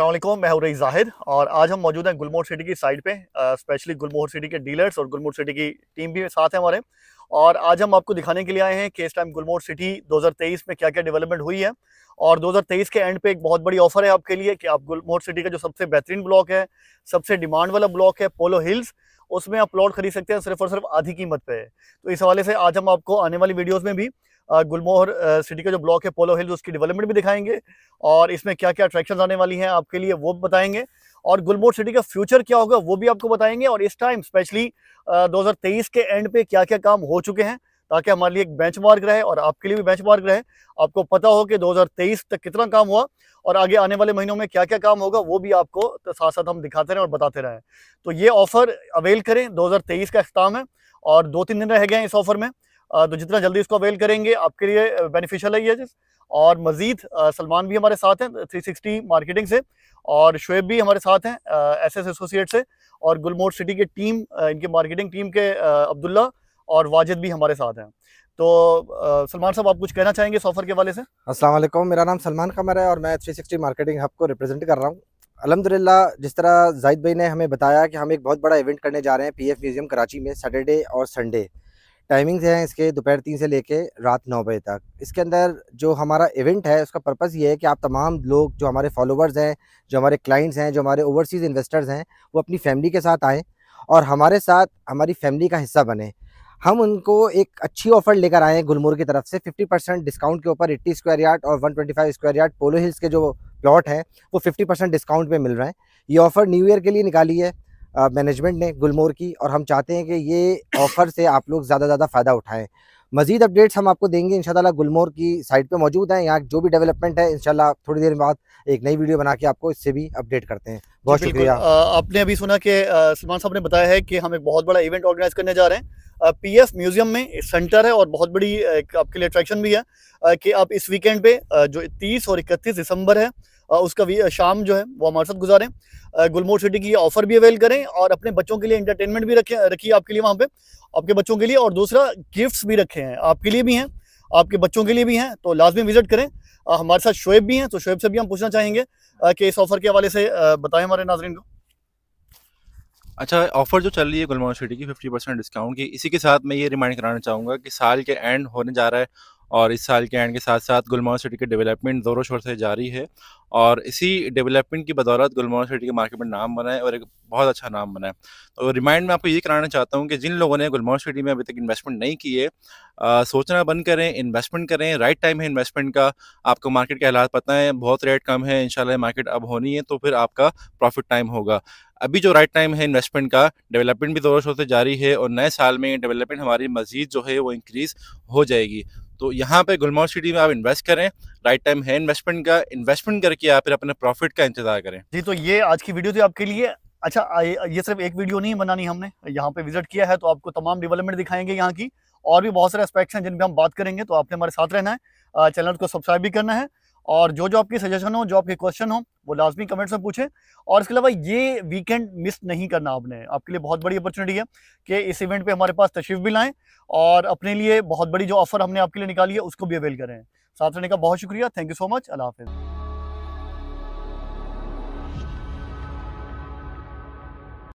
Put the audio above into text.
असलम मैं हूँ जाहिद और आज हम मौजूद हैं गुलमोहर सिटी की साइड पे स्पेशली गुलमोहर सिटी के डीलर्स और गुलमोहर सिटी की टीम भी साथ है हमारे और आज हम आपको दिखाने के लिए आए हैं कि इस टाइम गुलमोहर सिटी 2023 में क्या क्या डेवलपमेंट हुई है और 2023 के एंड पे एक बहुत बड़ी ऑफर है आपके लिए कि आप गुलमोहर सिटी का जो सबसे बेहतरीन ब्लॉक है सबसे डिमांड वाला ब्लॉक है पोलो हिल्स उसमें आप प्लॉट खरीद सकते हैं सिर्फ और सिर्फ आधी कीमत पे तो इस हवाले से आज हम आपको आने वाली वीडियोज़ में भी गुलमोहर सिटी का जो ब्लॉक है पोलो हिल्स उसकी डेवलपमेंट भी दिखाएंगे और इसमें क्या क्या अट्रैक्शन आने वाली हैं आपके लिए वो बताएंगे और गुलमोहर सिटी का फ्यूचर क्या होगा वो भी आपको बताएंगे और इस टाइम स्पेशली दो के एंड पे क्या क्या काम हो चुके हैं ताकि हमारे लिए एक बेंच रहे और आपके लिए भी बेंच रहे आपको पता हो कि 2023 तक कितना काम हुआ और आगे आने वाले महीनों में क्या क्या काम होगा वो भी आपको तो साथ साथ हम दिखाते रहें और बताते रहें तो ये ऑफ़र अवेल करें 2023 का अख्ताम है और दो तीन दिन रह गए हैं इस ऑफ़र में तो जितना जल्दी इसको अवेल करेंगे आपके लिए बेनिफिशियल है ये और मजीद सलमान भी हमारे साथ हैं 360 मार्केटिंग से और शुएब भी हमारे साथ हैं एस एस एसोसिएट से और गुलमोट सिटी के टीम इनके मार्केटिंग टीम के अब्दुल्ला और वाजिद भी हमारे साथ हैं तो सलमान साहब आप कुछ कहना चाहेंगे सॉफ़र के वाले से असलम मेरा नाम सलमान कमर है और मैं 360 मार्केटिंग हब को रिप्रेजेंट कर रहा हूँ अलहमदिल्ला जिस तरह जाहिद भाई ने हमें बताया कि हम एक बहुत बड़ा इवेंट करने जा रहे हैं पीएफ म्यूज़ियम कराची में सैटरडे और संडे टाइमिंग्स हैं इसके दोपहर तीन से लेके रात नौ बजे तक इसके अंदर जो हमारा इवेंट है उसका पर्पज़ ये है कि आप तमाम लोग जो हमारे फॉलोवर्स हैं जो हमारे क्लाइंट्स हैं जो हमारे ओवरसीज़ इन्वेस्टर्स हैं वो अपनी फैमिली के साथ आएँ और हमारे साथ हमारी फैमिली का हिस्सा बने हम उनको एक अच्छी ऑफर लेकर आए हैं गुलमोर की तरफ से 50 परसेंट डिस्काउंट के ऊपर 80 स्क्वायर यार्ड और 125 स्क्वायर यार्ड पोलो हिल्स के जो प्लॉट हैं वो 50 परसेंट डिस्काउंट पे मिल रहे हैं ये ऑफर न्यू ईयर के लिए निकाली है मैनेजमेंट ने गुलमोर की और हम चाहते हैं कि ये ऑफ़र से आप लोग ज़्यादा ज़्यादा फ़ायदा उठाएं मजीद अपडेट्स हम आपको देंगे इन गुलमोर की साइट पर मौजूद हैं यहाँ जो भी डेवलपमेंट है इन थोड़ी देर बाद एक नई वीडियो बना के आपको इससे भी अपडेट करते हैं बहुत शुक्रिया आपने अभी सुना कि सलमान साहब ने बताया है कि हम एक बहुत बड़ा इवेंट ऑर्गेनाइज करने जा रहे हैं पी एफ म्यूजियम में सेंटर है और बहुत बड़ी आपके लिए अट्रैक्शन भी है कि आप इस वीकेंड पे जो 30 और 31 दिसंबर है उसका भी शाम जो है वो हमारे साथ गुजारें गुलमोर सिटी की ऑफर भी अवेल करें और अपने बच्चों के लिए इंटरटेनमेंट भी रखें रखिए आपके लिए वहाँ पे आपके बच्चों के लिए और दूसरा गिफ्ट्स भी रखे हैं आपके लिए भी हैं आपके बच्चों के लिए भी हैं तो लाजमी विजिट करें हमारे साथ शोएब भी हैं तो शोएब से भी हम पूछना चाहेंगे कि इस ऑफर के हवाले से बताएं हमारे नाजरन को अच्छा ऑफर जो चल रही है गुलमोर सिटी की फिफ्टी परसेंट डिस्काउंट की इसी के साथ मैं ये रिमाइंड कराना चाहूँगा कि साल के एंड होने जा रहा है और इस साल के एंड के साथ साथ गुलमोहर सिटी के डेवलपमेंट ज़ोरों शोर से जारी है और इसी डेवलपमेंट की बदौलत गुलमोहर सिटी के मार्केट में नाम बनाए और एक बहुत अच्छा नाम बनाए तो रिमाइंड में आपको ये कराना चाहता हूँ कि जिन लोगों ने गुलमोहर सिटी में अभी तक इन्वेस्टमेंट नहीं किए सोचना बंद करें इन्वेस्टमेंट करें राइट टाइम है इन्वेस्टमेंट का आपको मार्केट के हालात पता है बहुत रेट कम है इन मार्केट अब होनी है तो फिर आपका प्रॉफिट टाइम होगा अभी जो राइट टाइम है इन्वेस्टमेंट का डेवलपमेंट भी जोरों शोर से जारी है और नए साल में डेवलपमेंट हमारी मजीद जो है वो इंक्रीज़ हो जाएगी तो यहाँ पे गुलमोर सिटी में आप इन्वेस्ट करें राइट टाइम है इन्वेस्टमेंट का इन्वेस्टमेंट करके आप फिर अपने प्रॉफिट का इंतजार करें जी तो ये आज की वीडियो थी आपके लिए अच्छा ये सिर्फ एक वीडियो नहीं बनानी हमने यहाँ पे विजिट किया है तो आपको तमाम डेवलपमेंट दिखाएंगे यहाँ की और भी बहुत सारे एस्पेक्ट्स हैं जिन पर हम बात करेंगे तो आपने हमारे साथ रहना है चैनल को सब्सक्राइब भी करना है और जो जो आपके सजेशन हो जो आपके क्वेश्चन हो वो लाजमी कमेंट्स में पूछें और इसके अलावा ये वीकेंड मिस नहीं करना आपने आपके लिए बहुत बड़ी अपॉर्चुनिटी है कि इस इवेंट पे हमारे पास तशरीफ भी लाएं और अपने लिए बहुत बड़ी जो ऑफर हमने आपके लिए निकाली है उसको भी अवेल करें साथ रहने का बहुत शुक्रिया थैंक यू सो मच अल्लाह हाफिज़